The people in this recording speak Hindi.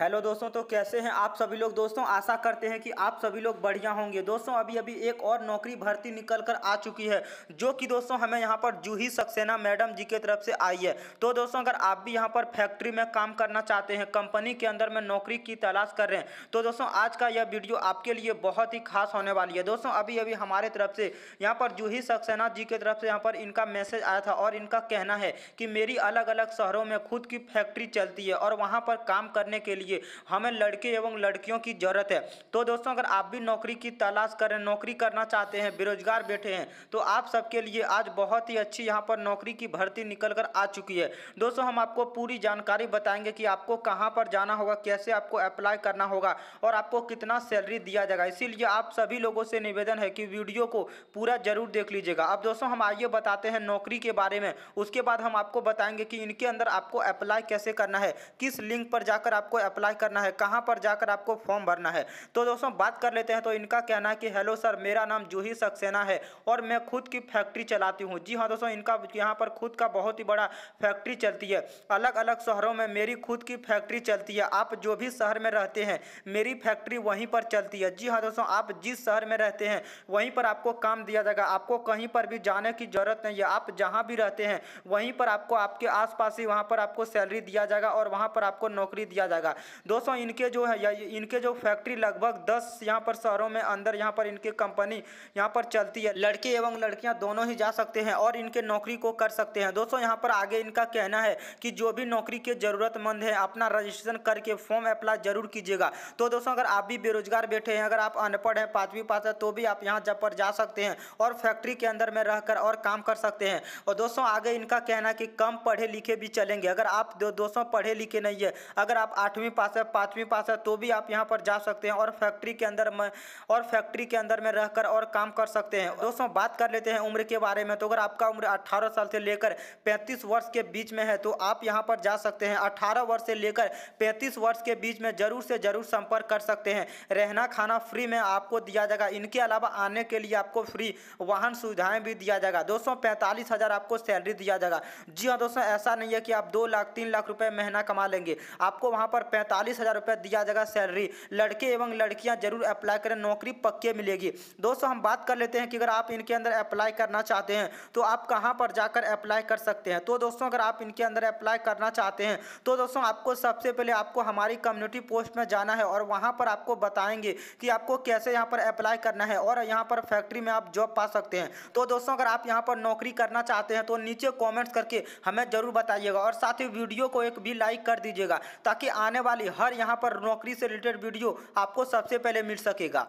हेलो दोस्तों तो कैसे हैं आप सभी लोग दोस्तों आशा करते हैं कि आप सभी लोग बढ़िया होंगे दोस्तों अभी अभी एक और नौकरी भर्ती निकल कर आ चुकी है जो कि दोस्तों हमें यहाँ पर जूही सक्सेना मैडम जी के तरफ से आई है तो दोस्तों अगर आप भी यहाँ पर फैक्ट्री में काम करना चाहते हैं कंपनी के अंदर में नौकरी की तलाश कर रहे हैं तो दोस्तों आज का यह वीडियो आपके लिए बहुत ही खास होने वाली है दोस्तों अभी अभी हमारे तरफ से यहाँ पर जूही सक्सेना जी के तरफ से यहाँ पर इनका मैसेज आया था और इनका कहना है कि मेरी अलग अलग शहरों में खुद की फैक्ट्री चलती है और वहाँ पर काम करने के लिए लिए हमें लड़के एवं लड़कियों की ज़रूरत है तो दोस्तों अगर आप भी नौकरी की तलाश करें नौकरी करना चाहते हैं बेरोजगार बैठे हैं तो आप सबके लिए आज बहुत ही अच्छी यहाँ पर नौकरी की भर्ती निकल कर आ चुकी है दोस्तों हम आपको पूरी जानकारी बताएंगे कि आपको कहाँ पर जाना होगा कैसे आपको अप्लाई करना होगा और आपको कितना सैलरी दिया जाएगा इसीलिए आप सभी लोगों से निवेदन है कि वीडियो को पूरा जरूर देख लीजिएगा अब दोस्तों हम आइए बताते हैं नौकरी के बारे में उसके बाद हम आपको बताएंगे कि इनके अंदर आपको अप्लाई कैसे करना है किस लिंक पर जाकर आपको अप्लाई अप्लाई करना है कहाँ पर जाकर आपको फॉर्म भरना है तो दोस्तों बात कर लेते हैं तो इनका कहना है कि हेलो सर मेरा नाम जूही सक्सेना है और मैं खुद की फैक्ट्री चलाती हूँ जी हाँ दोस्तों इनका यहाँ पर खुद का बहुत ही बड़ा फैक्ट्री चलती है अलग अलग शहरों में मेरी खुद की फैक्ट्री चलती है आप जो भी शहर में रहते हैं मेरी फैक्ट्री वहीं पर चलती है जी हाँ दोस्तों आप जिस शहर में रहते हैं वहीं पर आपको काम दिया जाएगा आपको कहीं पर भी जाने की ज़रूरत नहीं है आप जहाँ भी रहते हैं वहीं पर आपको आपके आसपास ही वहाँ पर आपको सैलरी दिया जाएगा और वहाँ पर आपको नौकरी दिया जाएगा दोस्तों इनके जो है इनके जो फैक्ट्री लगभग दस यहाँ पर शहरों में अंदर यहाँ पर इनकी कंपनी यहाँ पर चलती है लड़के एवं लड़कियाँ दोनों ही जा सकते हैं और इनके नौकरी को कर सकते हैं दोस्तों यहाँ पर आगे इनका कहना है कि जो भी नौकरी के ज़रूरतमंद है अपना रजिस्ट्रेशन करके फॉर्म अप्लाई जरूर कीजिएगा तो दोस्तों अगर आप भी बेरोजगार बैठे हैं अगर आप अनपढ़ हैं पाँचवीं पास है तो भी आप यहाँ जब पर जा सकते हैं और फैक्ट्री के अंदर में रहकर और काम कर सकते हैं और दोस्तों आगे इनका कहना कि कम पढ़े लिखे भी चलेंगे अगर आप दोस्तों पढ़े लिखे नहीं है अगर आप आठवीं दसवीं पास है पाँचवीं पास है तो भी आप यहाँ पर जा सकते हैं और फैक्ट्री के अंदर में और फैक्ट्री के अंदर में रहकर और काम कर सकते हैं दोस्तों बात कर लेते हैं उम्र के बारे में तो अगर आपका उम्र अट्ठारह साल से लेकर पैंतीस वर्ष के बीच में है तो आप यहाँ पर जा सकते हैं अट्ठारह वर्ष से लेकर पैंतीस वर्ष के बीच में जरूर से जरूर संपर्क कर सकते हैं रहना खाना फ्री में आपको दिया जाएगा इनके अलावा आने के लिए आपको फ्री वाहन सुविधाएं भी दिया जाएगा दोस्तों पैंतालीस हज़ार आपको सैलरी दिया जाएगा जी हाँ दोस्तों ऐसा नहीं है कि आप दो लाख तीन लाख रुपए महीना कमा लेंगे आपको वहां पर पैंतालीस हज़ार रुपये दिया जाएगा सैलरी लड़के एवं लड़कियां जरूर अप्लाई करें नौकरी पक्के मिलेगी दोस्तों हम बात कर लेते हैं कि अगर आप इनके अंदर अप्लाई करना चाहते हैं तो आप कहाँ पर जाकर अप्लाई कर सकते हैं तो दोस्तों अगर आप इनके अंदर अप्लाई करना चाहते हैं तो दोस्तों आपको सबसे पहले आपको हमारी कम्युनिटी पोस्ट में जाना है और वहाँ पर आपको बताएंगे कि आपको कैसे यहाँ पर अप्लाई करना है और यहाँ पर फैक्ट्री में आप जॉब पा सकते हैं तो दोस्तों अगर आप यहाँ पर नौकरी करना चाहते हैं तो नीचे कॉमेंट्स करके हमें ज़रूर बताइएगा और साथ ही वीडियो को एक भी लाइक कर दीजिएगा ताकि आने वाले वाली हर यहाँ पर नौकरी से रिलेटेड वीडियो आपको सबसे पहले मिल सकेगा